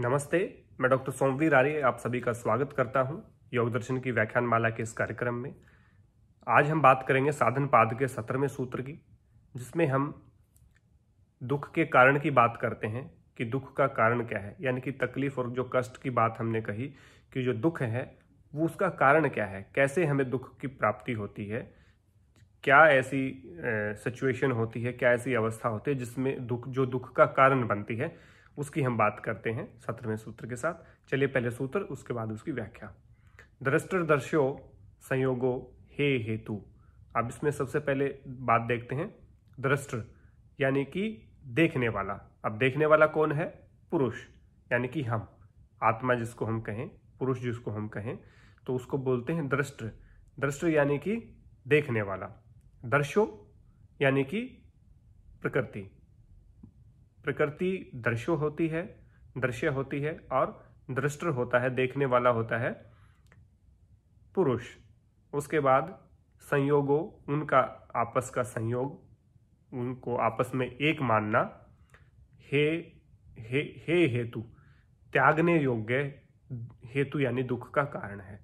नमस्ते मैं डॉक्टर सोमवीर आर्य आप सभी का स्वागत करता हूं योग दर्शन की व्याख्यान माला के इस कार्यक्रम में आज हम बात करेंगे साधन पाद के सत्रहवें सूत्र की जिसमें हम दुख के कारण की बात करते हैं कि दुख का कारण क्या है यानी कि तकलीफ और जो कष्ट की बात हमने कही कि जो दुख है वो उसका कारण क्या है कैसे हमें दुख की प्राप्ति होती है क्या ऐसी सिचुएशन होती है क्या ऐसी अवस्था होती है जिसमें दुख जो दुख का कारण बनती है उसकी हम बात करते हैं सत्रहवें सूत्र के साथ चलिए पहले सूत्र उसके बाद उसकी व्याख्या दृष्टर दर्शो संयोगो हे हेतु अब इसमें सबसे पहले बात देखते हैं दृष्टर यानी कि देखने वाला अब देखने वाला कौन है पुरुष यानी कि हम आत्मा जिसको हम कहें पुरुष जिसको हम कहें तो उसको बोलते हैं दृष्ट दृष्ट यानी कि देखने वाला दर्शो यानी कि प्रकृति प्रकृति दृश्य होती है दृश्य होती है और दृष्ट होता है देखने वाला होता है पुरुष उसके बाद संयोगो उनका आपस का संयोग उनको आपस में एक मानना हे हे हे हेतु त्यागने योग्य हेतु यानी दुख का कारण है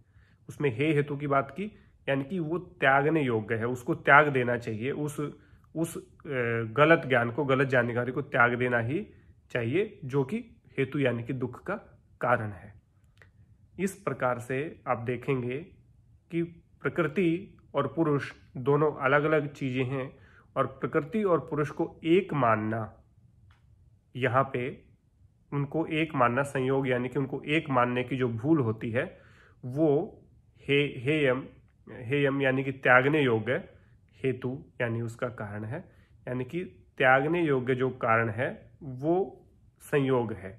उसमें हे हेतु की बात की यानी कि वो त्यागने योग्य है उसको त्याग देना चाहिए उस उस गलत ज्ञान को गलत जानकारी को त्याग देना ही चाहिए जो कि हेतु यानी कि दुख का कारण है इस प्रकार से आप देखेंगे कि प्रकृति और पुरुष दोनों अलग अलग चीज़ें हैं और प्रकृति और पुरुष को एक मानना यहाँ पे उनको एक मानना संयोग यानी कि उनको एक मानने की जो भूल होती है वो हे हेयम हेयम यानी कि त्यागने योग्य हेतु यानी उसका कारण है यानी कि त्यागने योग्य जो कारण है वो संयोग है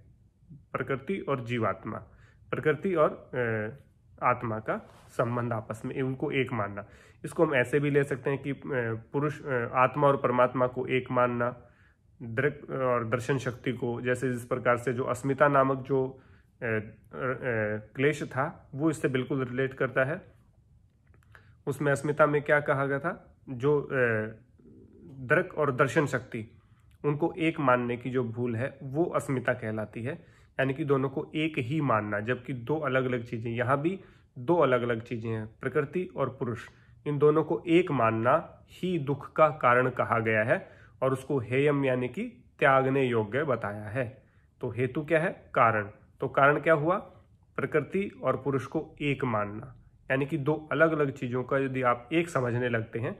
प्रकृति और जीवात्मा प्रकृति और आत्मा का संबंध आपस में उनको एक मानना इसको हम ऐसे भी ले सकते हैं कि पुरुष आत्मा और परमात्मा को एक मानना दृक और दर्शन शक्ति को जैसे जिस प्रकार से जो अस्मिता नामक जो क्लेश था वो इससे बिल्कुल रिलेट करता है उसमें अस्मिता में क्या कहा गया था जो दर्क और दर्शन शक्ति उनको एक मानने की जो भूल है वो अस्मिता कहलाती है यानी कि दोनों को एक ही मानना जबकि दो अलग अलग चीज़ें यहाँ भी दो अलग अलग चीज़ें हैं प्रकृति और पुरुष इन दोनों को एक मानना ही दुख का कारण कहा गया है और उसको हेयम यानी कि त्यागने योग्य बताया है तो हेतु क्या है कारण तो कारण क्या हुआ प्रकृति और पुरुष को एक मानना यानी कि दो अलग अलग चीज़ों का यदि आप एक समझने लगते हैं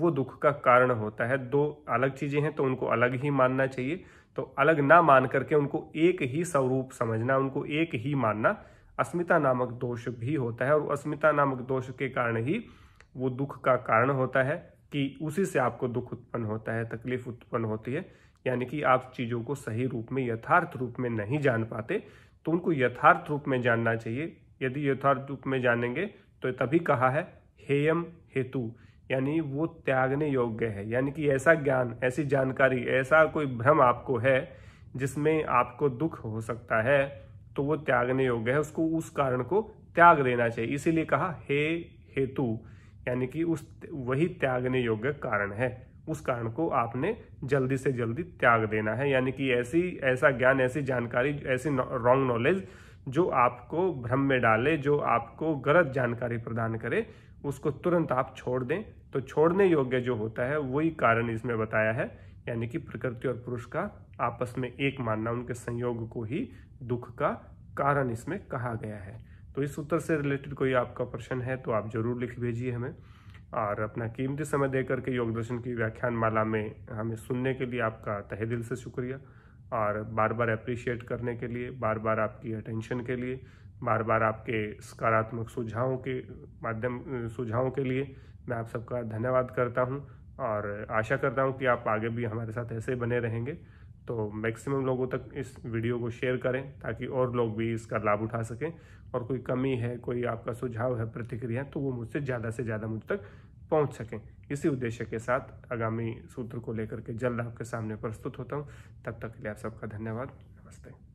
वो दुख का कारण होता है दो अलग चीज़ें हैं तो उनको अलग ही मानना चाहिए तो अलग ना मान करके उनको एक ही स्वरूप समझना उनको एक ही मानना अस्मिता नामक दोष भी होता है और अस्मिता नामक दोष के कारण ही वो दुख का कारण होता है कि उसी से आपको दुख उत्पन्न होता है तकलीफ उत्पन्न होती है यानी कि आप चीज़ों को सही रूप में यथार्थ रूप में नहीं जान पाते तो उनको यथार्थ रूप में जानना चाहिए यदि यथार्थ रूप में जानेंगे तो तभी कहा है हेयम हेतु यानी वो त्यागने योग्य है यानी कि ऐसा ज्ञान ऐसी जानकारी ऐसा कोई भ्रम आपको है जिसमें आपको दुख हो सकता है तो वो त्यागने योग्य है उसको उस कारण को त्याग देना चाहिए इसीलिए कहा हे हेतु यानी कि उस वही त्यागने योग्य कारण है उस कारण को आपने जल्दी से जल्दी त्याग देना है यानी कि ऐसी ऐसा ज्ञान ऐसी जानकारी ऐसी रॉन्ग नॉलेज जो आपको भ्रम में डाले जो आपको गलत जानकारी प्रदान करे उसको तुरंत आप छोड़ दें तो छोड़ने योग्य जो होता है वही कारण इसमें बताया है यानी कि प्रकृति और पुरुष का आपस में एक मानना उनके संयोग को ही दुख का कारण इसमें कहा गया है तो इस उत्तर से रिलेटेड कोई आपका प्रश्न है तो आप जरूर लिख भेजिए हमें और अपना कीमती समय देकर के योग दर्शन की व्याख्यान माला में हमें सुनने के लिए आपका तहे दिल से शुक्रिया और बार बार अप्रिशिएट करने के लिए बार बार आपकी अटेंशन के लिए बार बार आपके सकारात्मक सुझावों के माध्यम सुझावों के लिए मैं आप सबका धन्यवाद करता हूँ और आशा करता हूँ कि आप आगे भी हमारे साथ ऐसे बने रहेंगे तो मैक्सिमम लोगों तक इस वीडियो को शेयर करें ताकि और लोग भी इसका लाभ उठा सकें और कोई कमी है कोई आपका सुझाव है प्रतिक्रिया तो वो मुझसे ज़्यादा से ज़्यादा मुझ तक पहुँच सकें इसी उद्देश्य के साथ आगामी सूत्र को लेकर के जल्द आपके सामने प्रस्तुत होता हूँ तब तक के लिए आप सबका धन्यवाद नमस्ते